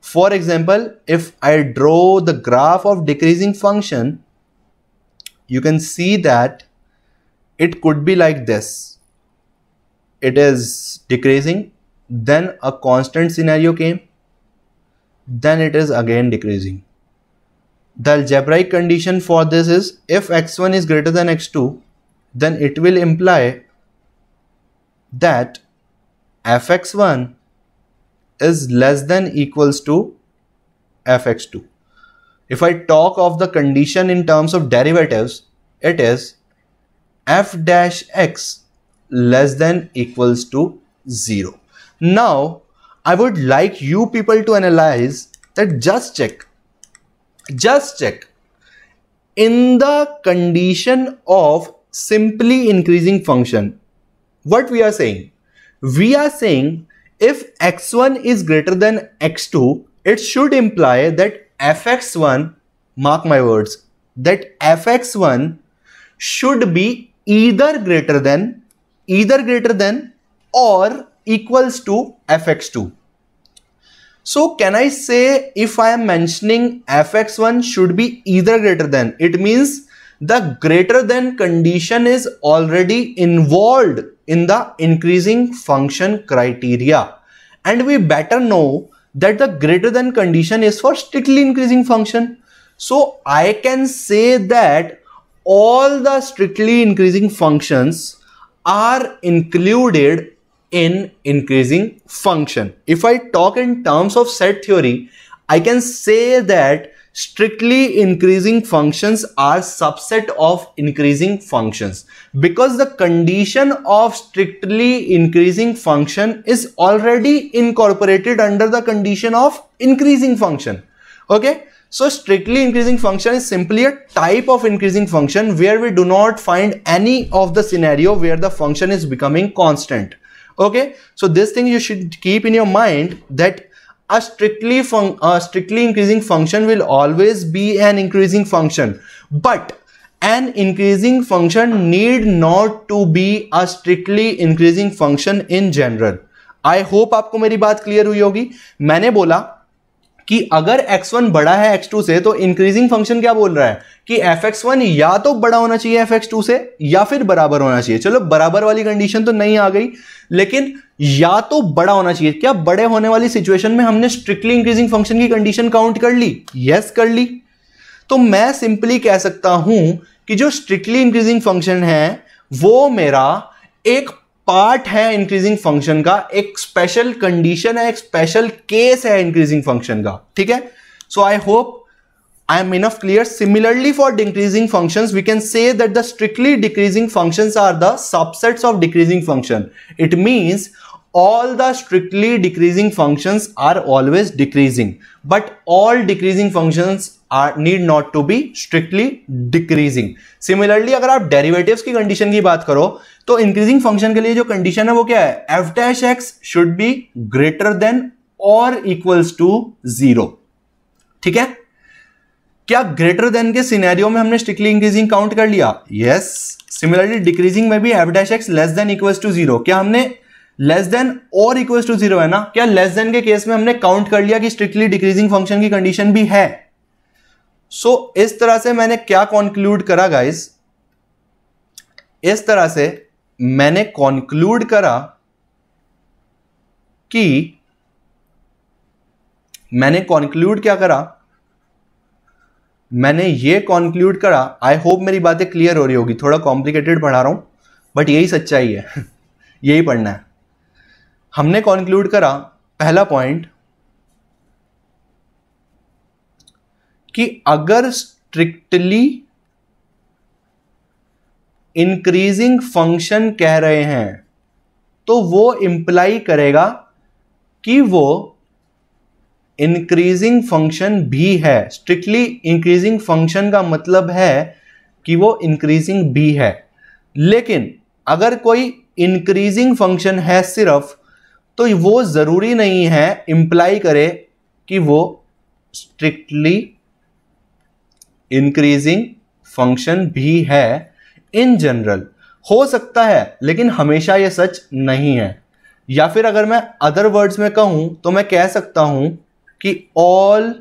For example, if I draw the graph of decreasing function, you can see that it could be like this. It is decreasing, then a constant scenario came, then it is again decreasing. The algebraic condition for this is if x1 is greater than x2, then it will imply that fx1 is less than equals to fx2. If I talk of the condition in terms of derivatives, it is f dash x less than equals to 0. Now, I would like you people to analyze that just check, just check in the condition of simply increasing function. What we are saying? We are saying if x1 is greater than x2, it should imply that fx1, mark my words, that fx1 should be either greater than, either greater than or equals to fx2. So can I say if I am mentioning fx1 should be either greater than, it means the greater than condition is already involved in the increasing function criteria. And we better know that the greater than condition is for strictly increasing function. So I can say that all the strictly increasing functions are included in increasing function. If I talk in terms of set theory, I can say that strictly increasing functions are subset of increasing functions because the condition of strictly increasing function is already incorporated under the condition of increasing function okay so strictly increasing function is simply a type of increasing function where we do not find any of the scenario where the function is becoming constant okay so this thing you should keep in your mind that a strictly fun a strictly increasing function will always be an increasing function but an increasing function need not to be a strictly increasing function in general i hope aapko meri baat clear hui hogi maine bola कि अगर x1 बड़ा है x2 से तो increasing function क्या बोल रहा है कि एफ एक्स वन या तो बड़ा होना चाहिए एफ एक्स टू से या फिर बराबर होना चाहिए चलो बराबर वाली कंडीशन तो नहीं आ गई लेकिन या तो बड़ा होना चाहिए क्या बड़े होने वाली सिचुएशन में हमने स्ट्रिक्टली इंक्रीजिंग फंक्शन की कंडीशन काउंट कर ली यस yes, कर ली तो मैं सिंपली कह सकता हूं कि जो स्ट्रिक्टली इंक्रीजिंग फंक्शन है वो मेरा एक पार्ट है इंक्रीजिंग फंक्शन का एक स्पेशल कंडीशन है एक स्पेशल केस है इंक्रीजिंग फंक्शन का ठीक है so I hope I am enough clear. Similarly, for decreasing functions, we can say that the strictly decreasing functions are the subsets of decreasing function. It means all the strictly decreasing functions are always decreasing, but all decreasing functions are need not to be strictly decreasing. Similarly, अगर आप derivatives की condition की बात करो तो increasing function के लिए जो condition है वो क्या है f dash x should be greater than or equals to zero. ठीक है क्या ग्रेटर देन के सिनेरियो में हमने स्ट्रिक्टली इंक्रीजिंग काउंट कर लिया यस सिमिलरली डिक्रीजिंग में भी f dash x less than equal to zero क्या हमने लेस देन और इक्वल टू जीरो है ना क्या लेस देन के केस में हमने काउंट कर लिया कि स्ट्रिक्टली डिक्रीजिंग फंक्शन की कंडीशन भी है सो so, इस तरह से मैंने क्या कॉन्क्लूड करा गाइज इस तरह से मैंने कॉन्क्लूड करा कि मैंने कॉन्क्लूड क्या करा मैंने ये कॉन्क्लूड करा आई होप मेरी बातें क्लियर हो रही होगी थोड़ा कॉम्प्लिकेटेड पढ़ा रहा हूँ बट यही सच्चाई है यही पढ़ना है हमने कॉन्क्लूड करा पहला पॉइंट कि अगर स्ट्रिक्टली इंक्रीजिंग फंक्शन कह रहे हैं तो वो इम्प्लाई करेगा कि वो इंक्रीजिंग फंक्शन भी है स्ट्रिक्टली इंक्रीजिंग फंक्शन का मतलब है कि वो इंक्रीजिंग भी है लेकिन अगर कोई इंक्रीजिंग फंक्शन है सिर्फ तो वो ज़रूरी नहीं है इम्प्लाई करे कि वो स्ट्रिक्टली इंक्रीजिंग फंक्शन भी है इन जनरल हो सकता है लेकिन हमेशा ये सच नहीं है या फिर अगर मैं अदर वर्ड्स में कहूँ तो मैं कह सकता हूँ कि all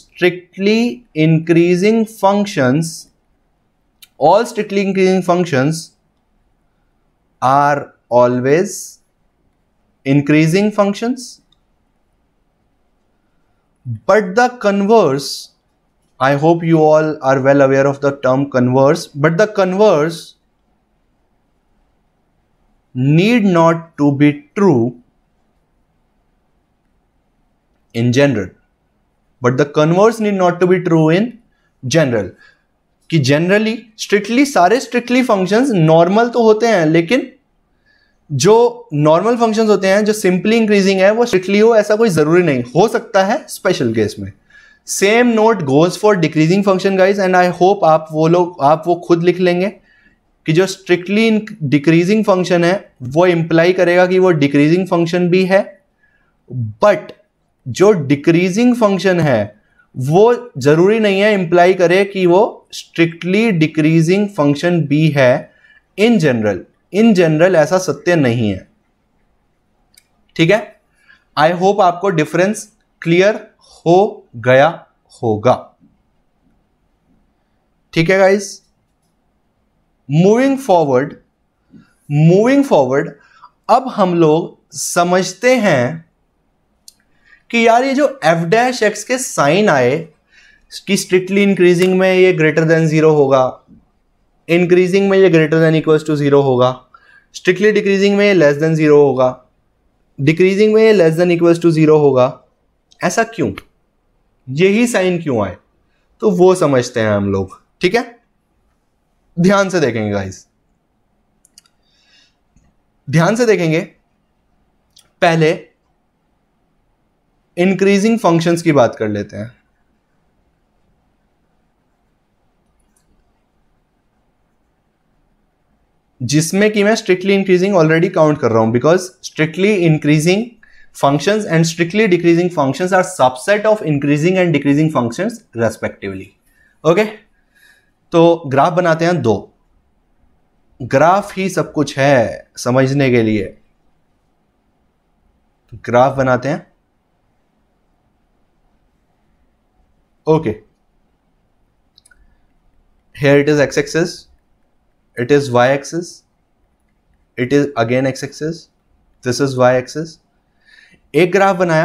strictly increasing functions all strictly increasing functions are always increasing functions but the converse i hope you all are well aware of the term converse but the converse need not to be true in general but the converse need not to be true in general कि generally strictly सारे strictly functions normal तो होते हैं लेकिन जो normal functions होते हैं जो सिंपली इंक्रीजिंग है वो स्ट्रिक्टली हो ऐसा कोई ज़रूरी नहीं हो सकता है स्पेशल केस में same note goes for decreasing function guys and I hope आप वो लोग आप वो खुद लिख लेंगे कि जो स्ट्रिक्टली डिक्रीजिंग फंक्शन है वो इम्प्लाई करेगा कि वो डिक्रीजिंग फंक्शन भी है बट जो डिक्रीजिंग फंक्शन है वो जरूरी नहीं है इम्प्लाई करे कि वो स्ट्रिक्टली डिक्रीजिंग फंक्शन बी है इन जनरल इन जनरल ऐसा सत्य नहीं है ठीक है आई होप आपको डिफरेंस क्लियर हो गया होगा ठीक है guys moving forward moving forward अब हम लोग समझते हैं कि यार ये जो एफ डैश एक्स के साइन आए कि स्ट्रिक्टली इंक्रीजिंग में ये ग्रेटर देन ज़ीरो होगा इंक्रीजिंग में ये greater than equals to zero होगा स्ट्रिक्टली डिक्रीजिंग में ये लेस देन ज़ीरो होगा डिक्रीजिंग में ये less than equals to zero होगा ऐसा क्यों यही साइन क्यों आए तो वो समझते हैं हम लोग ठीक है ध्यान से देखेंगे गाइस ध्यान से देखेंगे पहले इंक्रीजिंग फंक्शंस की बात कर लेते हैं जिसमें कि मैं स्ट्रिक्टली इंक्रीजिंग ऑलरेडी काउंट कर रहा हूं because strictly increasing function and strictly decreasing function are subset of increasing and decreasing functions respectively okay तो ग्राफ बनाते हैं दो ग्राफ ही सब कुछ है समझने के लिए ग्राफ तो बनाते हैं okay here it is x-axis it is y-axis it is again x-axis this is y-axis एक ग्राफ बनाया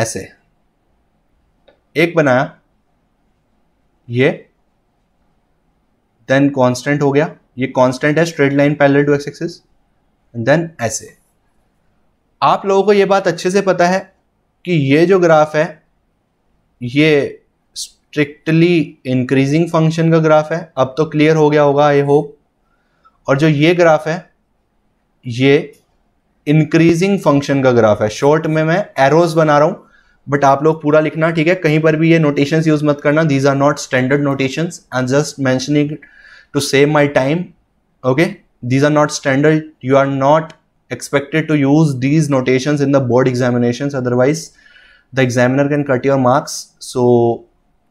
ऐसे एक बनाया ये देन कांस्टेंट हो गया ये कांस्टेंट है straight line parallel to x axis then ऐसे आप लोगों को ये बात अच्छे से पता है कि ये जो ग्राफ है ये स्ट्रिक्टली इंक्रीजिंग फंक्शन का ग्राफ है अब तो क्लियर हो गया होगा आई होप और जो ये ग्राफ है ये इंक्रीजिंग फंक्शन का ग्राफ है शॉर्ट में मैं एरोज बना रहा हूं बट आप लोग पूरा लिखना ठीक है कहीं पर भी ये नोटेशंस यूज मत करना these are not standard notations and just mentioning to save my time okay these are not standard you are not expected to use these notations in the board examinations otherwise the examiner can cut your marks so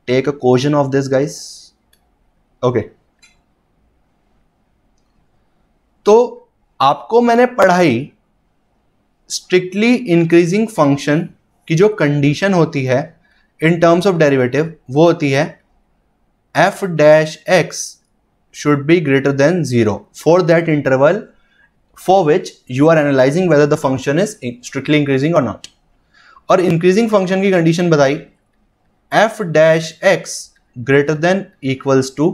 take a caution of this guys okay तो आपको मैंने पढ़ाई strictly increasing function की जो condition होती है इन terms of derivative वो होती है f dash x should be greater than zero for that interval for which you are analyzing whether the function is strictly increasing or not. और increasing function की condition बताई f dash x greater than equals to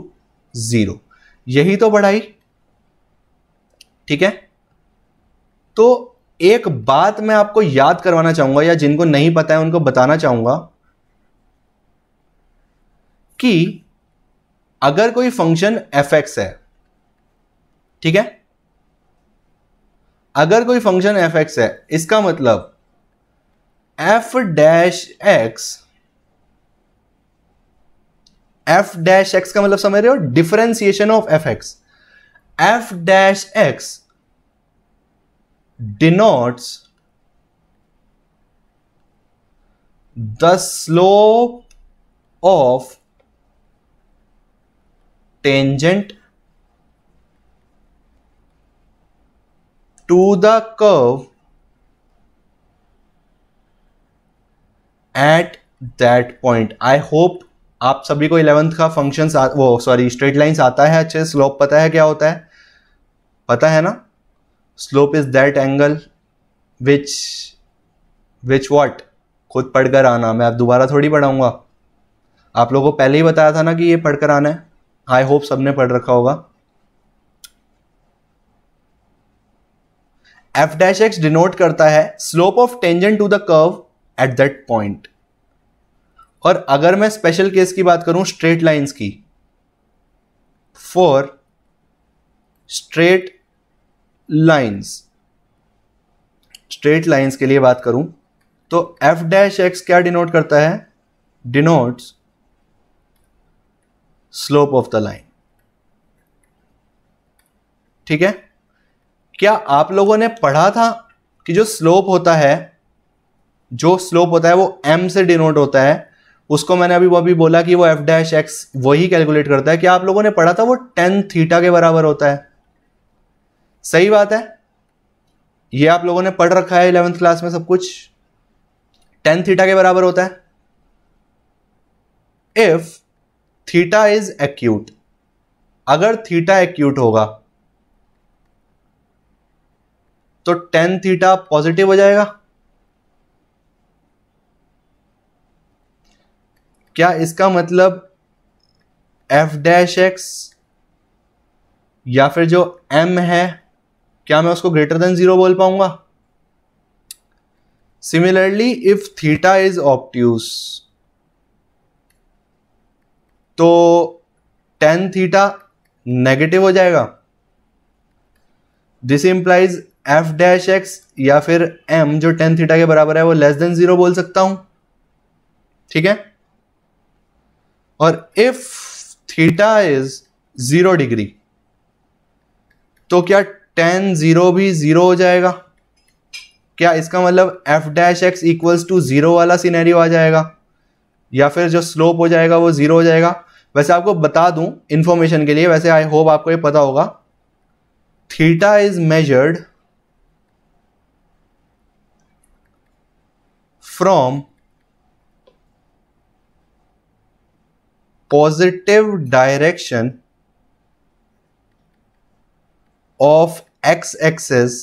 zero यही तो बढ़ाई ठीक है तो एक बात मैं आपको याद करवाना चाहूंगा या जिनको नहीं पता है उनको बताना चाहूंगा कि अगर कोई फंक्शन एफ एक्स है ठीक है अगर कोई फंक्शन एफ एक्स है इसका मतलब f dash x F dash x का मतलब समझ रहे हो differentiation of f x F dash x denotes the slope of tangent to the curve at that point I hope आप सभी को इलेवंथ का फंक्शन वो सॉरी स्ट्रेट लाइन्स आता है अच्छे स्लोप पता है क्या होता है पता है ना slope is that angle which which what खुद पढ़कर आना मैं अब दोबारा थोड़ी पढ़ाऊंगा आप लोगों को पहले ही बताया था ना कि ये पढ़कर आना है आई होप सबने पढ़ रखा होगा एफ डैश एक्स डिनोट करता है slope of tangent to the curve at that point और अगर मैं स्पेशल केस की बात करूं स्ट्रेट लाइंस की for straight lines straight lines के लिए बात करूं तो एफ डैश एक्स क्या डिनोट करता है denotes slope of the line ठीक है क्या आप लोगों ने पढ़ा था कि जो स्लोप होता है जो स्लोप होता है वो एम से डिनोट होता है उसको मैंने अभी वो अभी बोला कि वो एफ डैश एक्स वही कैलकुलेट करता है क्या आप लोगों ने पढ़ा था वो टेन थीटा के बराबर होता है सही बात है ये आप लोगों ने पढ़ रखा है इलेवेंथ क्लास में सब कुछ टेन थीटा के बराबर होता है इफ थीटा इज एक्यूट अगर थीटा एक्यूट होगा तो टेन थीटा पॉजिटिव हो जाएगा क्या इसका मतलब एफ डैश एक्स या फिर जो एम है क्या मैं उसको ग्रेटर देन जीरो बोल पाऊंगा similarly if theta is obtuse तो टेन थीटा नेगेटिव हो जाएगा this implies f dash x या फिर एम जो टेन थीटा के बराबर है वो लेस देन जीरो बोल सकता हूं ठीक है और if theta is zero degree तो क्या टेन जीरो भी जीरो हो जाएगा क्या इसका मतलब f dash x equals to zero वाला सीनेरियो आ जाएगा या फिर जो स्लोप हो जाएगा वो जीरो हो जाएगा वैसे आपको बता दूं इन्फॉर्मेशन के लिए वैसे आई होप आपको ये पता होगा theta is measured from positive direction of x-axis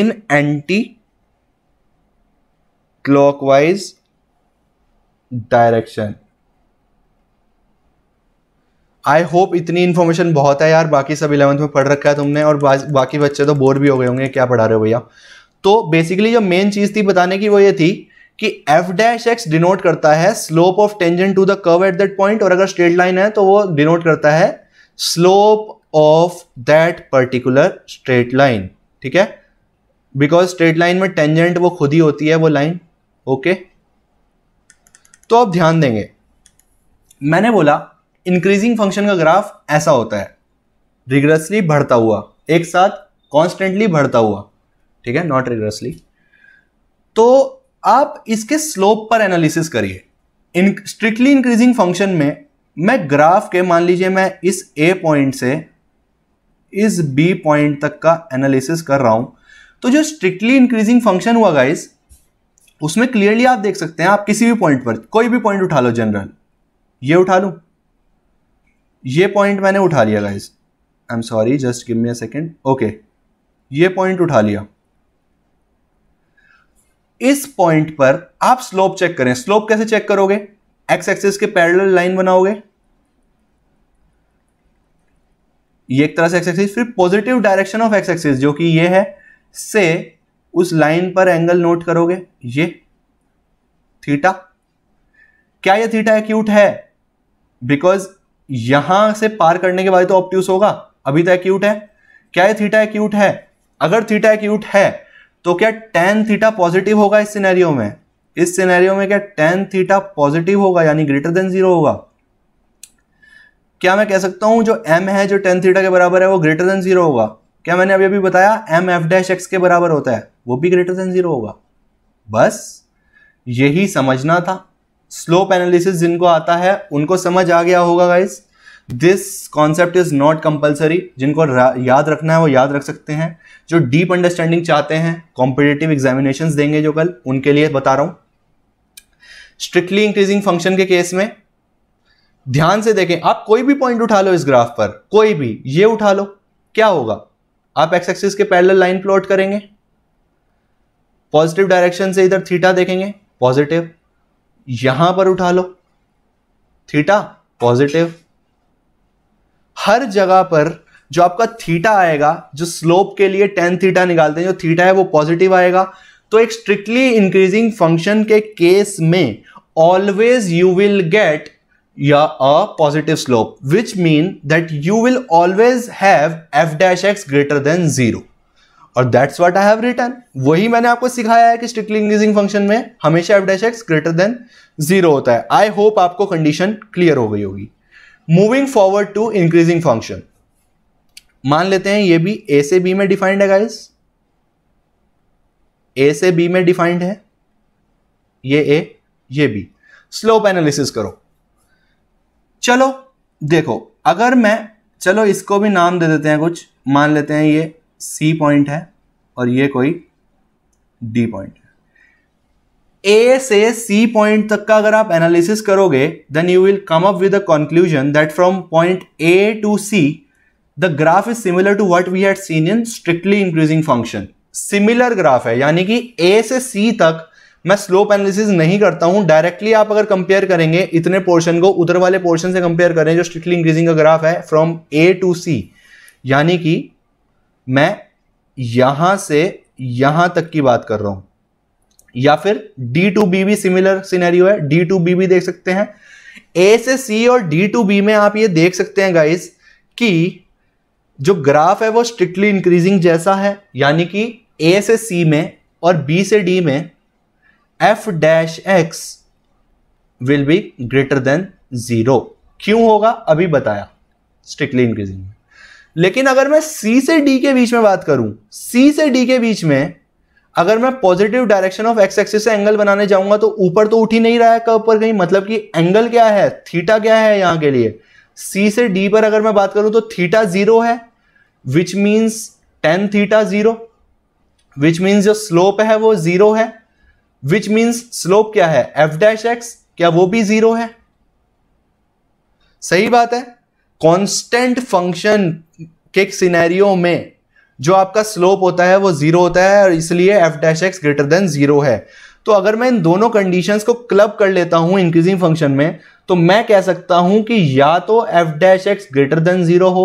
in anti clockwise direction I hope इतनी इन्फॉर्मेशन बहुत है यार बाकी सब इलेवंथ में पढ़ रखा है तुमने और बाकी बच्चे तो बोर भी हो गए होंगे क्या पढ़ा रहे हो भैया तो बेसिकली जो मेन चीज़ थी बताने की वो ये थी कि एफ डैश एक्स डिनोट करता है slope of tangent to the curve at that point और अगर स्ट्रेट लाइन है तो वो डिनोट करता है slope of that particular straight line ठीक है बिकॉज स्ट्रेट लाइन में टेंजेंट वो खुद ही होती है वो लाइन ओके okay? तो अब ध्यान देंगे मैंने बोला इंक्रीजिंग फंक्शन का ग्राफ ऐसा होता है रिग्रेसली बढ़ता हुआ एक साथ कॉन्स्टेंटली बढ़ता हुआ ठीक है नॉट रिग्रेसली तो आप इसके स्लोप पर एनालिसिस करिए इन स्ट्रिक्टली इंक्रीजिंग फंक्शन में मैं ग्राफ के मान लीजिए मैं इस ए पॉइंट से इस बी पॉइंट तक का एनालिसिस कर रहा हूं तो जो स्ट्रिक्टली इंक्रीजिंग फंक्शन हुआ गाइस उसमें क्लियरली आप देख सकते हैं आप किसी भी पॉइंट पर कोई भी पॉइंट उठा लो जनरल ये उठा लूँ ये पॉइंट मैंने उठा लिया guys I am sorry just give me a second okay ये पॉइंट उठा लिया इस पॉइंट पर आप स्लोप चेक करें स्लोप कैसे चेक करोगे एक्स एक्सिस के पैरेलल लाइन बनाओगे ये एक तरह से एक्स एक्सिस फिर positive direction of x axis जो कि ये है से उस लाइन पर एंगल नोट करोगे ये थीटा क्या ये थीटा एक्यूट है बिकॉज यहां से पार करने के बाद तो ऑप्ट्यूस होगा अभी तो एक्यूट है क्या है थीटा एक्यूट है अगर थीटा एक्यूट है तो क्या टेन थीटा पॉजिटिव होगा इस सिनेरियो में इस सिनेरियो में क्या टेन थीटा पॉजिटिव होगा यानी ग्रेटर देन जीरो होगा क्या मैं कह सकता हूं जो एम है जो टेन थीटा के बराबर है वो ग्रेटर देन जीरो होगा क्या मैंने अभी अभी बताया एम एफ डैश एक्स के बराबर होता है वो भी ग्रेटर देन जीरो होगा बस यही समझना था स्लोप एनालिसिस जिनको आता है उनको समझ आ गया होगा guys this concept is not compulsory जिनको याद रखना है वो याद रख सकते हैं जो डीप अंडरस्टैंडिंग चाहते हैं कॉम्पिटेटिव एग्जामिनेशन देंगे जो कल उनके लिए बता रहा हूं स्ट्रिक्टली इंक्रीजिंग फंक्शन के केस में ध्यान से देखें आप कोई भी पॉइंट उठा लो इस ग्राफ पर कोई भी ये उठा लो क्या होगा आप एक्स एक्सिस के पैरल लाइन प्लॉट करेंगे पॉजिटिव डायरेक्शन से इधर थीटा देखेंगे पॉजिटिव यहां पर उठा लो थीटा पॉजिटिव हर जगह पर जो आपका थीटा आएगा जो स्लोप के लिए टेन थीटा निकालते हैं जो थीटा है वो पॉजिटिव आएगा तो एक स्ट्रिक्टली इंक्रीजिंग फंक्शन के केस में ऑलवेज यू विल गेट या a positive slope which mean that you will always have f dash x greater than zero और that's what I have written वही मैंने आपको सिखाया है कि स्ट्रिक्टली इंक्रीजिंग फंक्शन में हमेशा f dash x greater than zero होता है आई होप आपको कंडीशन क्लियर हो गई होगी moving forward to increasing function मान लेते हैं ये भी ए से बी में डिफाइंड है गाइस ए से बी में डिफाइंड है ये ए ये बी स्लोप एनालिसिस करो चलो देखो अगर मैं चलो इसको भी नाम दे देते हैं कुछ मान लेते हैं ये सी पॉइंट है और ये कोई डी पॉइंट है ए से सी पॉइंट तक का अगर आप एनालिसिस करोगे then you will come up with a conclusion that from point A to C the graph is similar to what we had seen in strictly increasing function similar graph है यानी कि ए से सी तक मैं स्लोप एनालिसिस नहीं करता हूं directly आप अगर कंपेयर करेंगे इतने पोर्शन को उधर वाले पोर्शन से कंपेयर करें जो स्ट्रिक्टली इंक्रीजिंग का ग्राफ है फ्रॉम ए टू सी यानी कि मैं यहां से यहां तक की बात कर रहा हूं या फिर डी टू बी भी सिमिलर सिनेरियो है डी टू बी भी देख सकते हैं ए से सी और डी टू बी में आप ये देख सकते हैं गाइस कि जो ग्राफ है वो स्ट्रिक्टली इंक्रीजिंग जैसा है यानी कि ए से सी में और बी से डी में f dash x will be greater than zero क्यों होगा अभी बताया स्ट्रिक्टली इंक्रीजिंग में लेकिन अगर मैं सी से डी के बीच में बात करूं सी से डी के बीच में अगर मैं positive direction of x axis से एंगल बनाने जाऊंगा तो ऊपर तो उठ ही नहीं रहा है कब पर कहीं मतलब कि एंगल क्या है थीटा क्या है यहां के लिए सी से डी पर अगर मैं बात करूं तो थीटा जीरो है which means tan theta zero which means जो स्लोप है वो जीरो है विच मीन्स स्लोप क्या है एफ डैश एक्स क्या वो भी जीरो है सही बात है कांस्टेंट फंक्शन के सिनेरियो में जो आपका स्लोप होता है वो जीरो होता है और इसलिए f dash x greater than zero है तो अगर मैं इन दोनों कंडीशंस को क्लब कर लेता हूं इंक्रीजिंग फंक्शन में तो मैं कह सकता हूं कि या तो f dash x greater than zero हो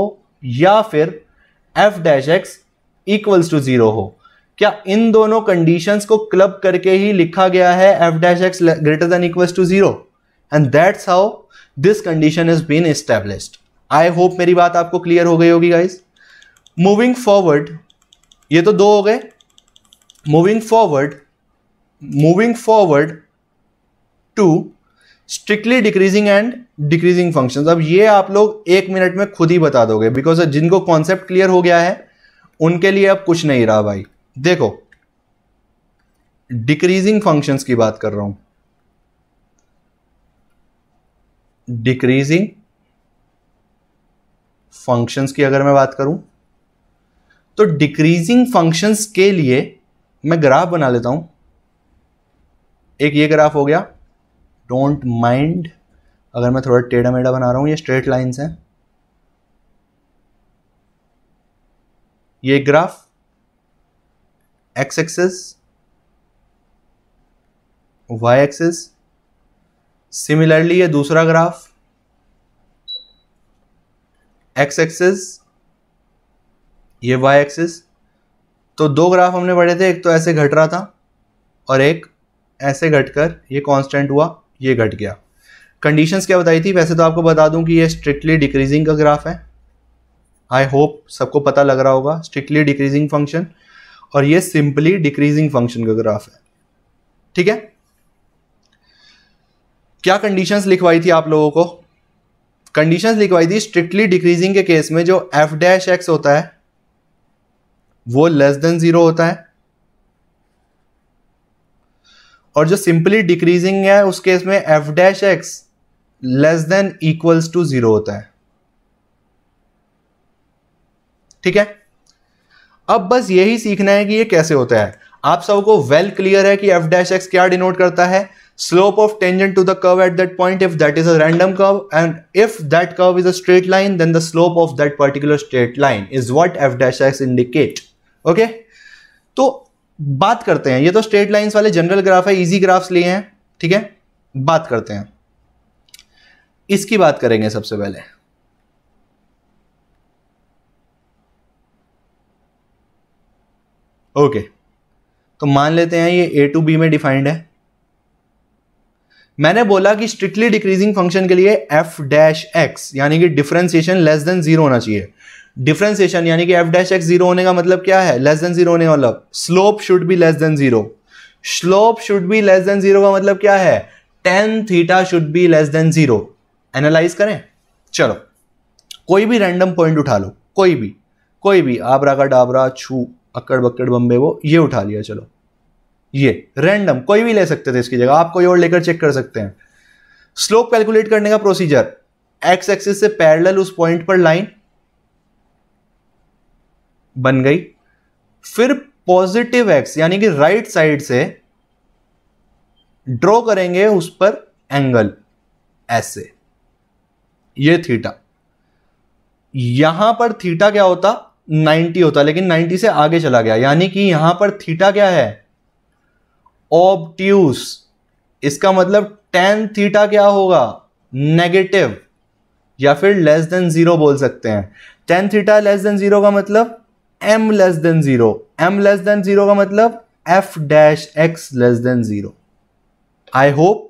या फिर f dash x equals to zero हो क्या इन दोनों कंडीशंस को क्लब करके ही लिखा गया है f dash x greater than equals to zero and that's how this condition is been established I hope मेरी बात आपको क्लियर हो गई होगी गाइज मूविंग फॉरवर्ड ये तो दो हो गए moving forward moving forward to strictly decreasing and decreasing function अब ये आप लोग एक मिनट में खुद ही बता दोगे बिकॉज जिनको कॉन्सेप्ट क्लियर हो गया है उनके लिए अब कुछ नहीं रहा भाई देखो डिक्रीजिंग फंक्शंस की बात कर रहा हूं डिक्रीजिंग फंक्शंस की अगर मैं बात करूं तो डिक्रीजिंग फंक्शंस के लिए मैं ग्राफ बना लेता हूं एक ये ग्राफ हो गया डोंट माइंड अगर मैं थोड़ा टेढ़ा मेढ़ा बना रहा हूं ये स्ट्रेट लाइंस हैं ये graph x axes y axes similarly ये दूसरा ग्राफ एक्स एक्सेस ये वाई एक्सेस तो दो ग्राफ हमने पढ़े थे एक तो ऐसे घट रहा था और एक ऐसे घटकर ये कांस्टेंट हुआ ये घट गया कंडीशंस क्या बताई थी वैसे तो आपको बता दूं कि ये स्ट्रिक्टली डिक्रीजिंग का ग्राफ है आई होप सबको पता लग रहा होगा स्ट्रिक्टली डिक्रीजिंग फंक्शन और ये सिंपली डिक्रीजिंग फंक्शन का ग्राफ है ठीक है क्या कंडीशंस लिखवाई थी आप लोगों को कंडीशंस लिखवाई थी स्ट्रिक्टली डिक्रीजिंग के केस में जो एफ डैश एक्स होता है वो लेस देन जीरो होता है और जो सिंपली डिक्रीजिंग है उस केस में f dash x less than equals to zero होता है ठीक है अब बस यही सीखना है कि ये कैसे होता है आप सबको वेल क्लियर है कि एफ डैश एक्स क्या डिनोट करता है slope of tangent to the curve at that point if that is a random curve and if that curve is a straight line then the slope of that particular straight line is what f dash x indicate okay to baat karte hain ye to straight lines wale general graph hai easy graphs liye hain theek hai baat karte hain iski baat karenge sabse pehle okay okay. तो मान लेते हैं ये A to B में defined है मैंने बोला कि स्ट्रिक्टली डिक्रीजिंग फंक्शन के लिए एफ डैश एक्स यानी कि डिफ्रेंसिएशन लेस देन जीरो होना चाहिए डिफ्रेंसिएशन यानी कि एफ डैश एक्स जीरो होने का मतलब क्या है लेस देन जीरो होने का मतलब slope should be less than zero slope should be less than zero का मतलब क्या है tan theta should be less than zero analyse करें चलो कोई भी रैंडम पॉइंट उठा लो कोई भी कोई भी आबरा का डाबरा छू अक्कड़ बक्कड़ बम्बे वो ये उठा लिया चलो ये रैंडम कोई भी ले सकते थे इसकी जगह आप कोई और लेकर चेक कर सकते हैं स्लोप कैलकुलेट करने का प्रोसीजर एक्स एक्सिस से पैरेलल उस पॉइंट पर लाइन बन गई फिर पॉजिटिव एक्स यानी कि राइट साइड से ड्रॉ करेंगे उस पर एंगल ऐसे ये थीटा यहां पर थीटा क्या होता 90 होता लेकिन 90 से आगे चला गया यानी कि यहां पर थीटा क्या है ऑबट्यूस इसका मतलब टेन थीटा क्या होगा नेगेटिव या फिर लेस देन जीरो बोल सकते हैं tan theta less than zero का मतलब m less than zero m less than zero का मतलब f dash x less than zero I hope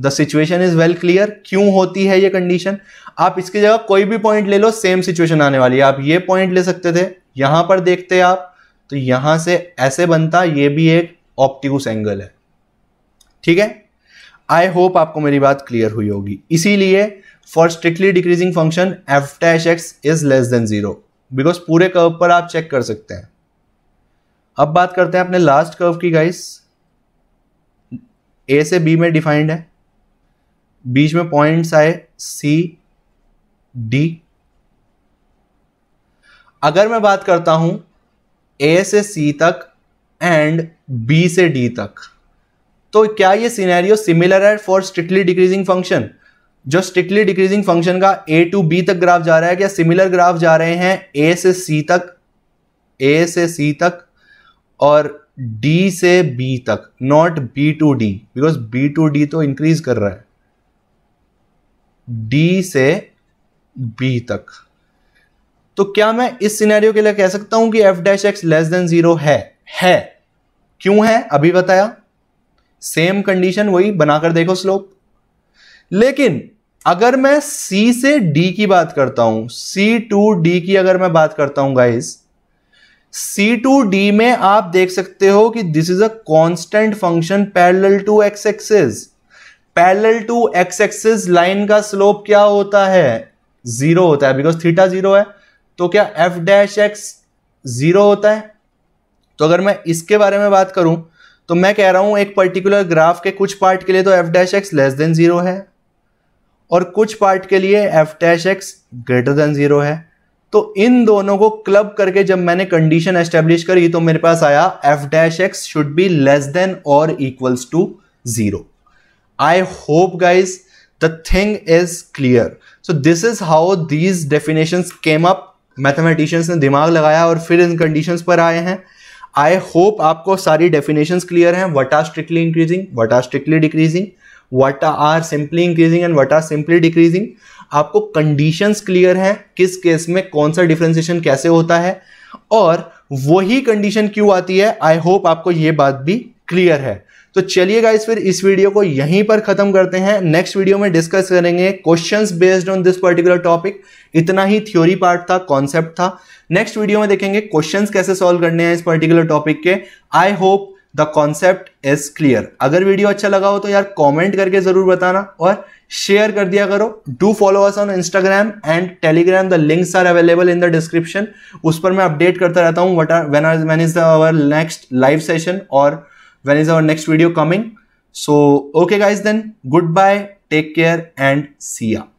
the situation is well clear क्यों होती है ये कंडीशन आप इसकी जगह कोई भी पॉइंट ले लो सेम सिचुएशन आने वाली है आप ये पॉइंट ले सकते थे यहां पर देखते आप तो यहां से ऐसे बनता ये भी एक ऑप्टिकस एंगल है ठीक है आई होप आपको मेरी बात क्लियर हुई होगी इसीलिए for strictly decreasing function f dash x is less than zero because पूरे कर्व पर आप चेक कर सकते हैं अब बात करते हैं अपने लास्ट कर्व की गाइस ए से बी में डिफाइंड है बीच में पॉइंट्स आए सी डी अगर मैं बात करता हूं ए से सी तक एंड बी से डी तक तो क्या ये सीनैरियो सिमिलर है फॉर स्ट्रिक्टली डिक्रीजिंग फंक्शन जो स्ट्रिक्टली डिक्रीजिंग फंक्शन का ए टू बी तक ग्राफ जा रहा है क्या सिमिलर ग्राफ जा रहे हैं ए से सी तक ए से सी तक और डी से बी तक not B to D because B to D तो इंक्रीज कर रहा है डी से बी तक तो क्या मैं इस सिनेरियो के लिए कह सकता हूं कि f dash x less than zero है है क्यों है अभी बताया सेम कंडीशन वही बनाकर देखो स्लोप लेकिन अगर मैं C से D की बात करता हूं सी टू डी की अगर मैं बात करता हूं गाइज सी टू डी में आप देख सकते हो कि this is a constant function parallel to x axes parallel to x axes line का स्लोप क्या होता है जीरो होता है बिकॉज थीटा जीरो है तो क्या एफ डैश एक्स जीरो होता है तो अगर मैं इसके बारे में बात करूं तो मैं कह रहा हूं एक पर्टिकुलर ग्राफ के कुछ पार्ट के लिए तो f dash x less than zero है और कुछ पार्ट के लिए f dash x greater than zero है तो इन दोनों को क्लब करके जब मैंने कंडीशन एस्टेब्लिश करी तो मेरे पास आया f dash x should be less than और equals to zero I hope guys the thing is clear so this is how these definition came up mathematicians ने दिमाग लगाया और फिर इन कंडीशंस पर आए हैं आई होप आपको सारी डेफिनेशंस क्लियर हैं what are strictly increasing what are strictly decreasing what are simply increasing and what are simply decreasing आपको कंडीशंस क्लियर हैं किस केस में कौन सा डिफ्रेंसिएशन कैसे होता है और वही कंडीशन क्यों आती है आई होप आपको ये बात भी क्लियर है तो चलिए गाइस फिर इस वीडियो को यहीं पर खत्म करते हैं नेक्स्ट वीडियो में डिस्कस करेंगे questions based on this particular topic इतना ही थ्योरी पार्ट था कॉन्सेप्ट था नेक्स्ट वीडियो में देखेंगे क्वेश्चंस कैसे सॉल्व करने हैं इस पर्टिकुलर टॉपिक के I hope the concept is clear अगर वीडियो अच्छा लगा हो तो यार कॉमेंट करके जरूर बताना और शेयर कर दिया करो do follow us on Instagram and Telegram the links are available in the description उस पर मैं अपडेट करता रहता हूँ what are when are when is the next live session और when is our next video coming so okay guys then goodbye take care and see ya